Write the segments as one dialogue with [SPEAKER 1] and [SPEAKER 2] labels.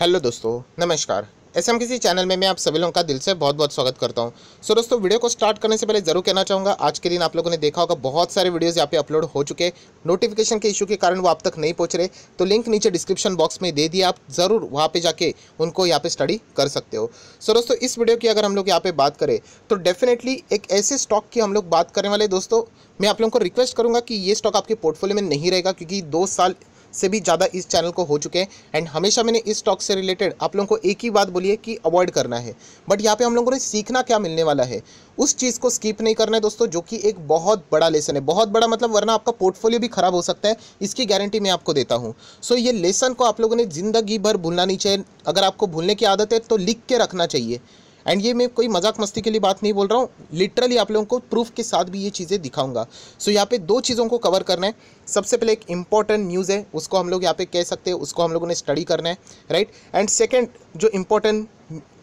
[SPEAKER 1] hello दोस्तों नमस्कार S M किसी चैनल में मैं आप सभी लोगों का दिल से बहुत बहुत स्वागत करता हूं सो so, दोस्तों वीडियो को स्टार्ट करने से पहले जरूर कहना चाहूँगा आज के दिन आप लोगों ने देखा होगा बहुत सारे वीडियोस यहाँ पे अपलोड हो चुके नोटिफिकेशन के इशू के कारण वो आप तक नहीं पहुँच रहे तो लिंक नीचे डिस्क्रिप्शन बॉक्स में दे दिया आप ज़रूर वहाँ पर जाके उनको यहाँ पर स्टडी कर सकते हो सो so, दोस्तों इस वीडियो की अगर हम लोग यहाँ पर बात करें तो डेफिनेटली एक ऐसे स्टॉक की हम लोग बात करने वाले दोस्तों मैं आप लोगों को रिक्वेस्ट करूँगा कि ये स्टॉक आपके पोर्टफोलियो में नहीं रहेगा क्योंकि दो साल से भी ज़्यादा इस चैनल को हो चुके हैं एंड हमेशा मैंने इस स्टॉक से रिलेटेड आप लोगों को एक ही बात बोली है कि अवॉइड करना है बट यहाँ पे हम लोगों ने सीखना क्या मिलने वाला है उस चीज़ को स्किप नहीं करना है दोस्तों जो कि एक बहुत बड़ा लेसन है बहुत बड़ा मतलब वरना आपका पोर्टफोलियो भी खराब हो सकता है इसकी गारंटी मैं आपको देता हूँ सो ये लेसन को आप लोगों ने ज़िंदगी भर भूलना नहीं चाहिए अगर आपको भूलने की आदत है तो लिख के रखना चाहिए एंड ये मैं कोई मजाक मस्ती के लिए बात नहीं बोल रहा हूँ लिटरली आप लोगों को प्रूफ के साथ भी ये चीज़ें दिखाऊंगा सो so, यहाँ पे दो चीज़ों को कवर करना है सबसे पहले एक इंपॉर्टेंट न्यूज़ है उसको हम लोग यहाँ पे कह सकते हैं उसको हम लोगों ने स्टडी करना है राइट एंड सेकेंड जो इम्पोर्टेंट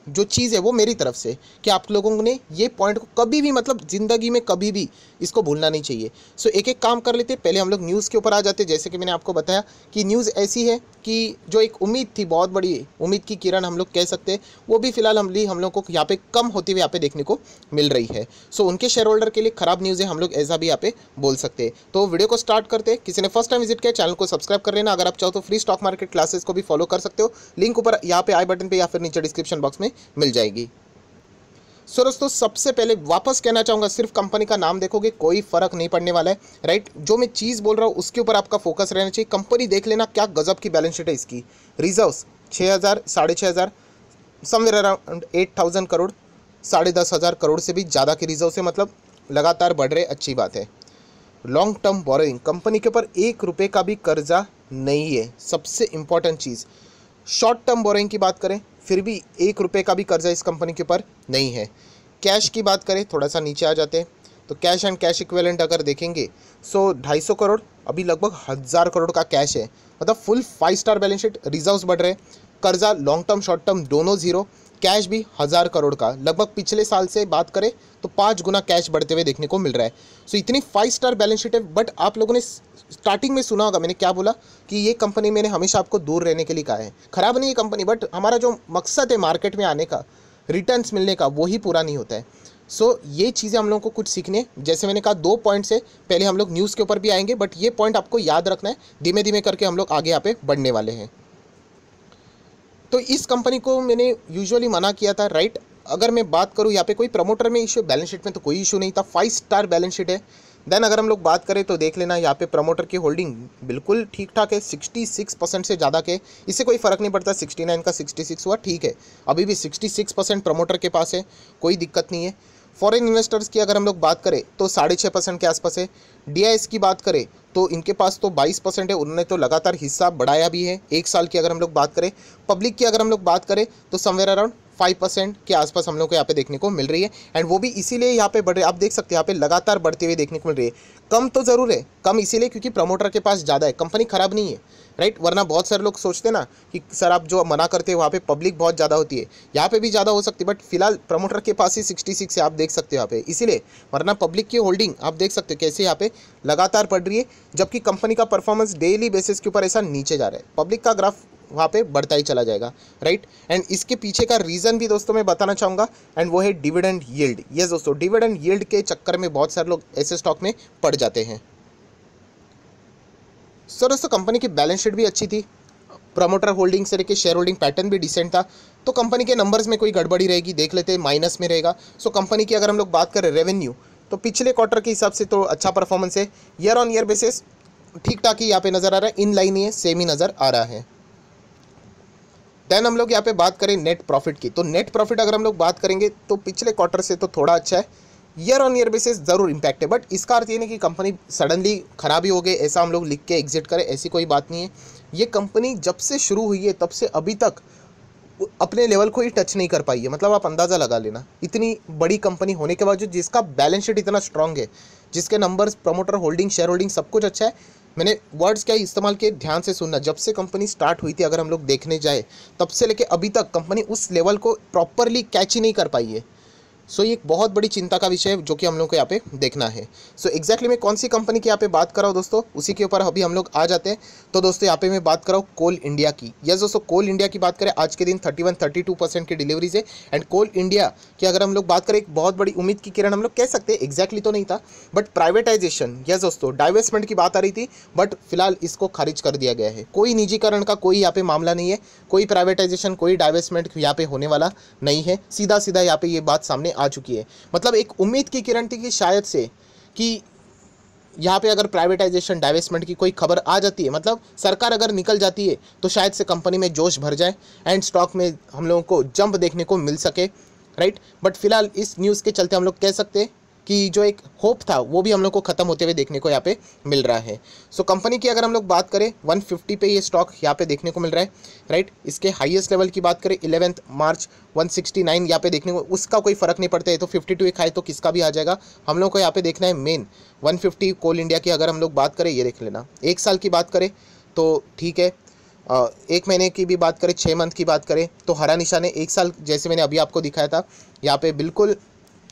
[SPEAKER 1] जो चीज़ है वो मेरी तरफ से कि आप लोगों ने ये पॉइंट को कभी भी मतलब ज़िंदगी में कभी भी इसको भूलना नहीं चाहिए सो एक एक काम कर लेते पहले हम लोग न्यूज़ के ऊपर आ जाते जैसे कि मैंने आपको बताया कि न्यूज़ ऐसी है कि जो एक उम्मीद थी बहुत बड़ी उम्मीद की किरण हम लोग कह सकते हैं वो भी फिलहाल हम ली हम लोग को यहाँ पे कम होती हुई यहाँ पे देखने को मिल रही है सो उनके शेयर होल्डर के लिए ख़राब न्यूज़ है हम लोग ऐसा भी यहाँ पे बोल सकते हैं तो वीडियो को स्टार्ट करते किसी ने फर्स्ट टाइम विजिट किया चैनल को सब्सक्राइब कर लेना अगर आप चाहो तो फ्री स्टॉक मार्केट क्लासेस को भी फॉलो कर सकते हो लिंक ऊपर यहाँ पे आई बटन पर या फिर नीचे डिस्क्रिप्शन बॉक्स में मिल जाएगी सो दोस्तों सबसे पहले वापस कहना चाहूँगा सिर्फ कंपनी का नाम देखोगे कोई फ़र्क नहीं पड़ने वाला है राइट जो मैं चीज़ बोल रहा हूँ उसके ऊपर आपका फोकस रहना चाहिए कंपनी देख लेना क्या गजब की बैलेंस शीट है इसकी रिजर्व्स छः हज़ार साढ़े छः हज़ार somewhere around eight thousand crore साढ़े दस हज़ार करोड़ से भी ज़्यादा की रिजर्व से मतलब लगातार बढ़ रहे अच्छी बात है लॉन्ग टर्म बोरोइंग कंपनी के ऊपर एक रुपये का भी कर्जा नहीं है सबसे इम्पॉर्टेंट चीज़ शॉर्ट टर्म बोरोइंग की बात करें फिर भी एक रुपये का भी कर्जा इस कंपनी के ऊपर नहीं है कैश की बात करें थोड़ा सा नीचे आ जाते हैं तो कैश एंड कैश इक्वेलेंट अगर देखेंगे सो ढाई सौ करोड़ अभी लगभग हज़ार करोड़ का कैश है मतलब full five star balance sheet reserve बढ़ रहे कर्जा लॉन्ग टर्म शॉर्ट टर्म दोनों जीरो कैश भी हज़ार करोड़ का लगभग पिछले साल से बात करें तो पाँच गुना कैश बढ़ते हुए देखने को मिल रहा है सो इतनी फाइव स्टार बैलेंस शीट है बट आप लोगों ने स्टार्टिंग में सुना होगा मैंने क्या बोला कि ये कंपनी मैंने हमेशा आपको दूर रहने के लिए कहा है ख़राब नहीं है कंपनी बट हमारा जो मकसद है मार्केट में आने का रिटर्न्स मिलने का वही पूरा नहीं होता है सो so, ये चीज़ें हम लोगों को कुछ सीखने जैसे मैंने कहा दो पॉइंट से पहले हम लोग न्यूज़ के ऊपर भी आएंगे बट ये पॉइंट आपको याद रखना है धीमे धीमे करके हम लोग आगे यहाँ पे बढ़ने वाले हैं तो इस कंपनी को मैंने यूजुअली मना किया था राइट अगर मैं बात करूँ यहाँ पे कोई प्रमोटर में इशू बैलेंस शीट में तो कोई इशू नहीं था फाइव स्टार बैलेंस शीट है देन अगर हम लोग बात करें तो देख लेना यहाँ पे प्रमोटर की होल्डिंग बिल्कुल ठीक ठाक है सिक्सटी सिक्स परसेंट से ज़्यादा के इससे कोई फ़र्क नहीं पड़ता सिक्सटी नाइन का सिक्सटी सिक्स हुआ ठीक है अभी भी सिक्सटी सिक्स परसेंट प्रमोटर के पास है कोई दिक्कत नहीं है फॉरेन इन्वेस्टर्स की अगर हम लोग बात करें तो साढ़े छः परसेंट के आसपास है डी की बात करें तो इनके पास तो 22 परसेंट है उन्होंने तो लगातार हिस्सा बढ़ाया भी है एक साल की अगर हम लोग बात करें पब्लिक की अगर हम लोग बात करें तो समवेयर अराउंड फाइव परसेंट के आसपास हम लोग को यहाँ पे देखने को मिल रही है एंड वो भी इसीलिए यहाँ पे बढ़ रही है आप देख सकते हैं यहाँ पे लगातार बढ़ते हुए देखने को मिल रही है कम तो ज़रूर है कम इसीलिए क्योंकि प्रमोटर के पास ज़्यादा है कंपनी ख़राब नहीं है राइट वरना बहुत सारे लोग सोचते ना कि सर आप जो मना करते हैं वहाँ पर पब्लिक बहुत ज़्यादा होती है यहाँ पे भी ज़्यादा हो सकती है बट फिलहाल प्रमोटर के पास ही सिक्सटी है आप देख सकते हो यहाँ पे इसीलिए वरना पब्लिक की होल्डिंग आप देख सकते हो कैसे यहाँ पे लगातार पड़ रही है जबकि कंपनी का परफॉर्मेंस डेली बेसिस के ऊपर ऐसा नीचे जा रहा है पब्लिक का ग्राफ वहाँ पे बढ़ता ही चला जाएगा राइट एंड इसके पीछे का रीज़न भी दोस्तों मैं बताना चाहूँगा एंड वो है डिविडेंड यील्ड यस दोस्तों डिविडेंड यील्ड के चक्कर में बहुत सारे लोग ऐसे स्टॉक में पड़ जाते हैं सर दोस्तों कंपनी की बैलेंस शीट भी अच्छी थी प्रमोटर होल्डिंग से लेकर शेयर होल्डिंग पैटर्न भी डिसेंट था तो कंपनी के नंबर्स में कोई गड़बड़ी रहेगी देख लेते हैं माइनस में रहेगा सो कंपनी की अगर हम लोग बात करें रेवेन्यू तो पिछले क्वार्टर के हिसाब से तो अच्छा परफॉर्मेंस है ईयर ऑन ईयर बेसिस ठीक ठाक ही यहाँ पे नज़र आ रहा है इन लाइन है सेम ही नज़र आ रहा है देन हम लोग यहाँ पे बात करें नेट प्रॉफिट की तो नेट प्रॉफिट अगर हम लोग बात करेंगे तो पिछले क्वार्टर से तो थोड़ा अच्छा है ईयर ऑन ईयर बेसिस ज़रूर इम्पैक्ट है बट इसका अर्थ ये नहीं कि कंपनी सडनली खराबी हो गई ऐसा हम लोग लिख के एग्जिट करें ऐसी कोई बात नहीं है ये कंपनी जब से शुरू हुई है तब से अभी तक अपने लेवल को ही टच नहीं कर पाई है मतलब आप अंदाज़ा लगा लेना इतनी बड़ी कंपनी होने के बावजूद जिसका बैलेंस शीट इतना स्ट्रांग है जिसके numbers promoter holding share holding सब कुछ अच्छा है मैंने वर्ड्स का इस्तेमाल किए ध्यान से सुनना जब से कंपनी स्टार्ट हुई थी अगर हम लोग देखने जाए तब से लेके अभी तक कंपनी उस लेवल को प्रॉपरली कैच ही नहीं कर पाई है सो ये एक बहुत बड़ी चिंता का विषय है जो कि हम लोग को यहाँ पे देखना है सो so, एक्जैक्टली मैं कौन सी कंपनी की यहाँ पे बात कर रहा हूँ दोस्तों उसी के ऊपर अभी हम लोग आ जाते हैं तो दोस्तों यहाँ पे मैं बात कर रहा हूँ कोल इंडिया की यस दोस्तों कोल इंडिया की बात करें आज के दिन thirty one thirty two percent की डिलीवरीज है एंड कोल इंडिया की अगर हम लोग बात करें एक बहुत बड़ी उम्मीद की किरण हम लोग कह सकते हैं एक्जैक्टली तो नहीं था बट प्राइवेटाइजेशन यस दोस्तों डाइवेस्टमेंट की बात आ रही थी बट फिलहाल इसको खारिज कर दिया गया है कोई निजीकरण का कोई यहाँ पे मामला नहीं है कोई प्राइवेटाइजेशन कोई डाइवेस्टमेंट यहाँ पे होने वाला नहीं है सीधा सीधा यहाँ पे ये बात सामने आ चुकी है मतलब एक उम्मीद की किरण थी कि शायद से कि यहाँ पे अगर प्राइवेटाइजेशन डाइवेस्टमेंट की कोई खबर आ जाती है मतलब सरकार अगर निकल जाती है तो शायद से कंपनी में जोश भर जाए एंड स्टॉक में हम लोगों को जंप देखने को मिल सके राइट बट फिलहाल इस न्यूज़ के चलते हम लोग कह सकते हैं कि जो एक होप था वो भी हम लोग को ख़त्म होते हुए देखने को यहाँ पे मिल रहा है सो so, कंपनी की अगर हम लोग बात करें 150 पे ये स्टॉक यहाँ पे देखने को मिल रहा है राइट इसके हाईएस्ट लेवल की बात करें इलेवेंथ मार्च 169 सिक्सटी यहाँ पे देखने को उसका कोई फ़र्क नहीं पड़ता है तो 52 एक हाई तो किसका भी आ जाएगा हम लोग को यहाँ पे देखना है मेन वन कोल इंडिया की अगर हम लोग बात करें ये देख लेना एक साल की बात करें तो ठीक है एक महीने की भी बात करें छः मंथ की बात करें तो हरा निशान है एक साल जैसे मैंने अभी आपको दिखाया था यहाँ पे बिल्कुल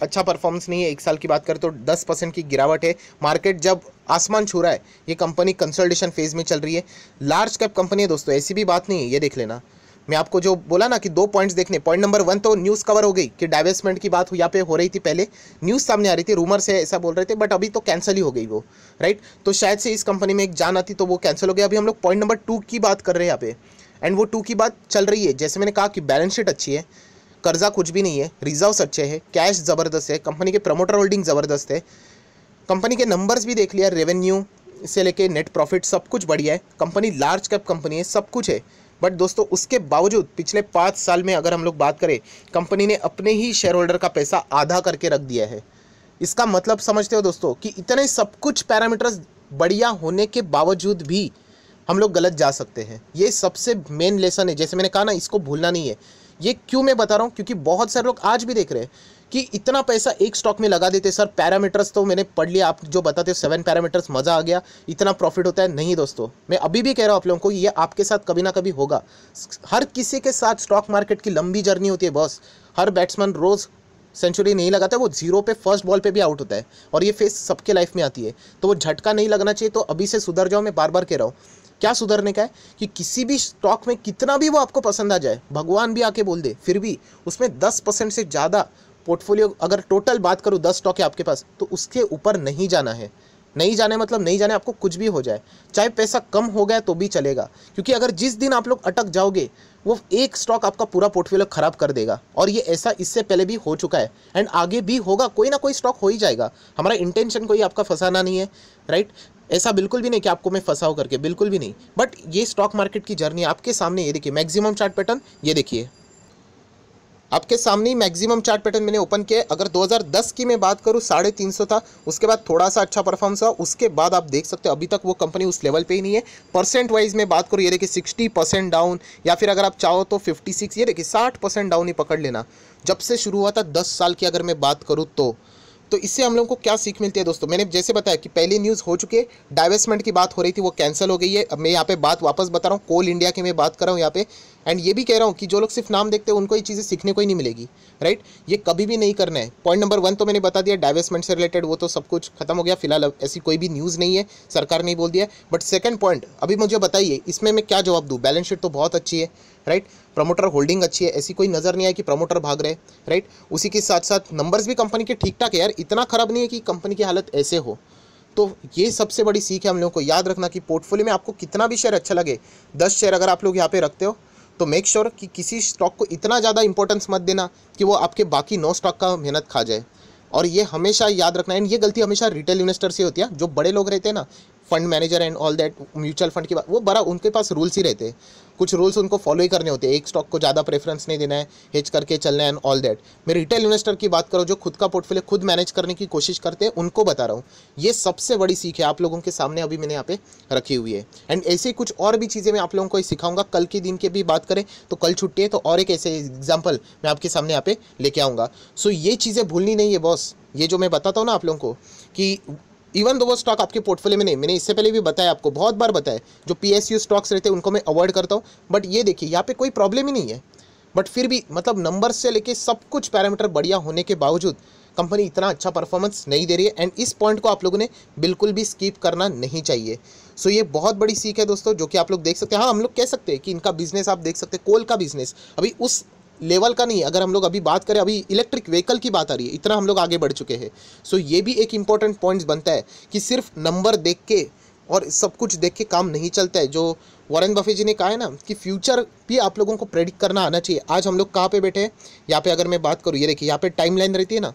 [SPEAKER 1] अच्छा परफॉर्मेंस नहीं है एक साल की बात करें तो दस परसेंट की गिरावट है मार्केट जब आसमान छू रहा है ये कंपनी कंसल्टेशन फेज में चल रही है लार्ज कैप कंपनी है दोस्तों ऐसी भी बात नहीं है ये देख लेना मैं आपको जो बोला ना कि दो पॉइंट्स देखने पॉइंट नंबर वन तो न्यूज़ कवर हो गई कि डाइवेस्टमेंट की बात यहाँ पे हो रही थी पहले न्यूज़ सामने आ रही थी रूमर से ऐसा बोल रहे थे बट अभी तो कैंसिल ही हो गई वो राइट तो शायद से इस कंपनी में एक जान आती तो वो कैंसिल हो गया अभी हम लोग पॉइंट नंबर टू की बात कर रहे हैं यहाँ पे एंड वो टू की बात चल रही है जैसे मैंने कहा कि बैलेंस शीट अच्छी है कर्जा कुछ भी नहीं है रिजर्व्स अच्छे हैं कैश ज़बरदस्त है कंपनी के प्रमोटर होल्डिंग ज़बरदस्त है कंपनी के नंबर्स भी देख लिया रेवेन्यू से लेके नेट प्रॉफिट सब कुछ बढ़िया है कंपनी लार्ज कैप कंपनी है सब कुछ है बट दोस्तों उसके बावजूद पिछले पाँच साल में अगर हम लोग बात करें कंपनी ने अपने ही शेयर होल्डर का पैसा आधा करके रख दिया है इसका मतलब समझते हो दोस्तों कि इतने सब कुछ पैरामीटर्स बढ़िया होने के बावजूद भी हम लोग गलत जा सकते हैं ये सबसे मेन लेसन है जैसे मैंने कहा ना इसको भूलना नहीं है ये क्यों मैं बता रहा हूँ क्योंकि बहुत सारे लोग आज भी देख रहे हैं कि इतना पैसा एक स्टॉक में लगा देते सर पैरामीटर्स तो मैंने पढ़ लिया आप जो बताते हो सेवन पैरामीटर्स मज़ा आ गया इतना प्रॉफिट होता है नहीं दोस्तों मैं अभी भी कह रहा हूँ आप लोगों को ये आपके साथ कभी ना कभी होगा हर किसी के साथ स्टॉक मार्केट की लंबी जर्नी होती है बॉस हर बैट्समैन रोज़ सेंचुरी नहीं लगाता वो जीरो पे फर्स्ट बॉल पे भी आउट होता है और ये फेस सबके लाइफ में आती है तो वो झटका नहीं लगना चाहिए तो अभी से सुधर जाओ मैं बार बार कह रहा हूँ क्या सुधरने का है कि किसी भी स्टॉक में कितना भी वो आपको पसंद आ जाए भगवान भी आके बोल दे फिर भी उसमें दस परसेंट से ज़्यादा पोर्टफोलियो अगर टोटल बात करूँ दस स्टॉक है आपके पास तो उसके ऊपर नहीं जाना है नहीं जाने मतलब नहीं जाने आपको कुछ भी हो जाए चाहे पैसा कम हो गया तो भी चलेगा क्योंकि अगर जिस दिन आप लोग अटक जाओगे वो एक स्टॉक आपका पूरा पोर्टफोलियो ख़राब कर देगा और ये ऐसा इससे पहले भी हो चुका है एंड आगे भी होगा कोई ना कोई स्टॉक हो ही जाएगा हमारा इंटेंशन कोई आपका फंसाना नहीं है राइट ऐसा बिल्कुल भी नहीं कि आपको मैं फंसाऊ करके बिल्कुल भी नहीं बट ये स्टॉक मार्केट की जर्नी आपके सामने ये देखिए मैक्सिमम चार्ट पैटर्न ये देखिए आपके सामने मैक्सिमम चार्ट पैटर्न मैंने ओपन किया है अगर 2010 की मैं बात करूँ साढ़े तीन सौ था उसके बाद थोड़ा सा अच्छा परफॉर्मेंस हुआ उसके बाद आप देख सकते हो अभी तक वो कंपनी उस लेवल पे ही नहीं है परसेंट वाइज में बात करूँ ये देखिए सिक्सटी परसेंट डाउन या फिर अगर आप चाहो तो फिफ्टी सिक्स ये देखिए साठ परसेंट डाउन ही पकड़ लेना जब से शुरू हुआ था दस साल की अगर मैं बात करूँ तो तो इससे हम लोग को क्या सीख मिलती है दोस्तों मैंने जैसे बताया कि पहली न्यूज़ हो चुके डाइवेस्टमेंट की बात हो रही थी वो कैंसिल हो गई है अब मैं यहाँ पे बात वापस बता रहा हूँ कोल इंडिया की मैं बात कर रहा हूँ यहाँ पे एंड ये भी कह रहा हूँ कि जो लोग सिर्फ नाम देखते हैं उनको ये चीज़ें सीखने को ही नहीं मिलेगी राइट ये कभी भी नहीं करना है पॉइंट नंबर वन तो मैंने बता दिया डाइवेस्टमेंट से रिलेटेड वो तो सब कुछ खत्म हो गया फिलहाल ऐसी कोई भी न्यूज़ नहीं है सरकार ने बोल दिया बट सेकेंड पॉइंट अभी मुझे बताइए इसमें मैं क्या जवाब दूँ बैलेंस शीट तो बहुत अच्छी है राइट प्रमोटर होल्डिंग अच्छी है ऐसी कोई नज़र नहीं आई कि प्रमोटर भाग रहे राइट उसी के साथ साथ नंबर्स भी कंपनी के ठीक ठाक है यार इतना ख़राब नहीं है कि कंपनी की हालत ऐसे हो तो ये सबसे बड़ी सीख है हम लोगों को याद रखना कि पोर्टफोलियो में आपको कितना भी शेयर अच्छा लगे दस शेयर अगर आप लोग यहाँ पे रखते हो तो मेक श्योर sure कि किसी स्टॉक को इतना ज़्यादा इंपॉर्टेंस मत देना कि वो आपके बाकी नौ स्टॉक का मेहनत खा जाए और ये हमेशा याद रखना है एंड ये गलती हमेशा रिटेल इन्वेस्टर से होती है जो बड़े लोग रहते हैं ना fund manager and all that mutual fund की बात वो बड़ा उनके पास रूल्स ही रहते हैं कुछ रूल्स उनको फॉलो ही करने होते हैं एक स्टॉक को ज़्यादा प्रेफरेंस नहीं देना है हेज करके चलना है एंड ऑल दैट मैं रिटेल इन्वेस्टर की बात करो जो खुद का पोर्टफोलियो खुद मैनेज करने की कोशिश करते हैं उनको बता रहा हूँ ये सबसे बड़ी सीख है आप लोगों के सामने अभी मैंने यहाँ पे रखी हुई है एंड ऐसे कुछ और भी चीज़ें मैं आप लोगों को सिखाऊंगा कल के दिन की भी बात करें तो कल छुट्टी है तो और एक ऐसे एग्जाम्पल मैं आपके सामने यहाँ पे लेके आऊँगा सो ये चीज़ें भूलनी नहीं है बॉस ये जो मैं बताता हूँ ना आप लोगों को कि इवन दो वो स्टॉक आपके पोर्टफोलियो में नहीं मैंने इससे पहले भी बताया आपको बहुत बार बताया जो पी स्टॉक्स रहते हैं उनको मैं अवॉइड करता हूँ बट ये देखिए यहाँ पे कोई प्रॉब्लम ही नहीं है बट फिर भी मतलब नंबर से लेके सब कुछ पैरामीटर बढ़िया होने के बावजूद कंपनी इतना अच्छा परफॉर्मेंस नहीं दे रही है एंड इस पॉइंट को आप लोगों ने बिल्कुल भी स्कीप करना नहीं चाहिए सो so ये बहुत बड़ी सीख है दोस्तों जो कि आप लोग देख सकते हैं हाँ हम लोग कह सकते हैं कि इनका बिजनेस आप देख सकते हैं कोल का बिजनेस अभी उस लेवल का नहीं अगर हम लोग अभी बात करें अभी इलेक्ट्रिक व्हीकल की बात आ रही है इतना हम लोग आगे बढ़ चुके हैं सो ये भी एक इम्पॉर्टेंट पॉइंट्स बनता है कि सिर्फ नंबर देख के और सब कुछ देख के काम नहीं चलता है जो वॉरेन बफे जी ने कहा है ना कि फ्यूचर भी आप लोगों को प्रेडिक्ट करना आना चाहिए आज हम लोग कहाँ पे बैठे हैं यहाँ पे अगर मैं बात करूँ ये देखिए यहाँ पे टाइमलाइन रहती है ना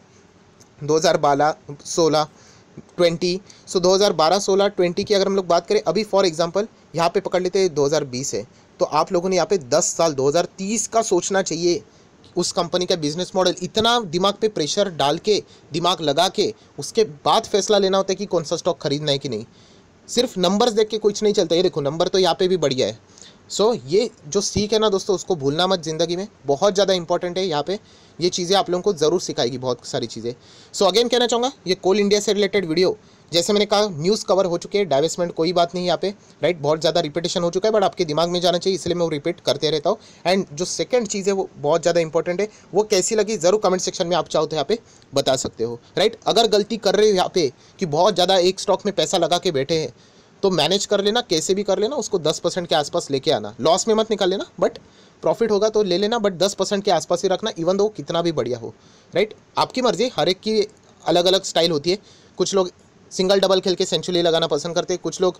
[SPEAKER 1] दो हज़ार बारह सोलह ट्वेंटी सो दो हज़ार बारह सोलह ट्वेंटी की अगर हम लोग बात करें अभी फॉर एग्जाम्पल यहाँ पे पकड़ लेते हैं दो हज़ार बीस है तो आप लोगों ने यहाँ पे 10 साल 2030 का सोचना चाहिए उस कंपनी का बिजनेस मॉडल इतना दिमाग पे प्रेशर डाल के दिमाग लगा के उसके बाद फैसला लेना होता है कि कौन सा स्टॉक खरीदना है कि नहीं सिर्फ नंबर्स देख के कुछ नहीं चलता ये देखो नंबर तो यहाँ पे भी बढ़िया है सो so, ये जो सीख है ना दोस्तों उसको भूलना मत ज़िंदगी में बहुत ज़्यादा इंपॉर्टेंट है यहाँ पे ये चीज़ें आप लोगों को ज़रूर सिखाएगी बहुत सारी चीज़ें सो so, अगेन कहना चाहूँगा ये कोल इंडिया से रिलेटेड वीडियो जैसे मैंने कहा न्यूज़ कवर हो चुके हैं डाइवेस्टमेंट कोई बात नहीं यहाँ पे राइट बहुत ज़्यादा रिपीटेशन हो चुका है बट आपके दिमाग में जाना चाहिए इसलिए मैं वो रिपीट करते रहता हूँ एंड जो सेकंड चीज़ है वो बहुत ज़्यादा इंपॉर्टेंट है वो कैसी लगी ज़रूर कमेंट सेक्शन में आप चाहो तो यहाँ पे बता सकते हो राइट अगर गलती कर रहे हो यहाँ पे कि बहुत ज़्यादा एक स्टॉक में पैसा लगा के बैठे हैं तो मैनेज कर लेना कैसे भी कर लेना उसको दस परसेंट के आसपास लेके आना लॉस में मत निकाल लेना बट प्रॉफिट होगा तो ले लेना बट दस परसेंट के आसपास ही रखना इवन दो कितना भी बढ़िया हो राइट आपकी मर्ज़ी हर एक की अलग अलग स्टाइल होती है कुछ लोग सिंगल डबल खेल के सेंचुरी लगाना पसंद करते कुछ लोग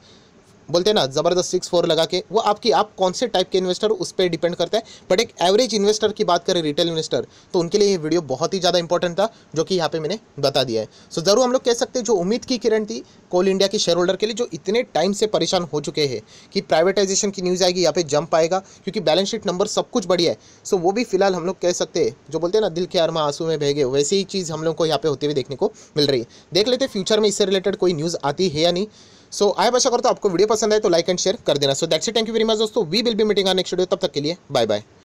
[SPEAKER 1] बोलते हैं ना ज़बरदस्त सिक्स फोर लगा के वो आपकी आप कौन से टाइप के इन्वेस्टर उस पर डिपेंड करता है बट एक एवरेज इन्वेस्टर की बात करें रिटेल इन्वेस्टर तो उनके लिए ये वीडियो बहुत ही ज़्यादा इंपॉर्टेंट था जो कि यहाँ पे मैंने बता दिया है सो so, ज़रूर हम लोग कह सकते हैं जो उम्मीद की किरण थी कोल इंडिया के शेयर होल्डर के लिए जो इतने टाइम से परेशान हो चुके हैं कि प्राइवेटाइजेशन की न्यूज़ आएगी यहाँ पर जंप आएगा क्योंकि बैलेंस शीट नंबर सब कुछ बढ़िया है सो so, वो भी फिलहाल हम लोग कह सकते हैं जो बोलते हैं ना दिल के अरमा आंसू में भेगे वैसे ही चीज़ हम लोग को यहाँ पे होते हुए देखने को मिल रही है देख लेते फ्यूचर में इससे रिलेटेड कोई न्यूज़ आती है या नहीं सो आई आए आशा करता तो आपको वीडियो पसंद आए तो लाइक एंड शेयर कर देना so that's it thank you very much दोस्तों we will be meeting our next video तब तक के लिए बाय बाय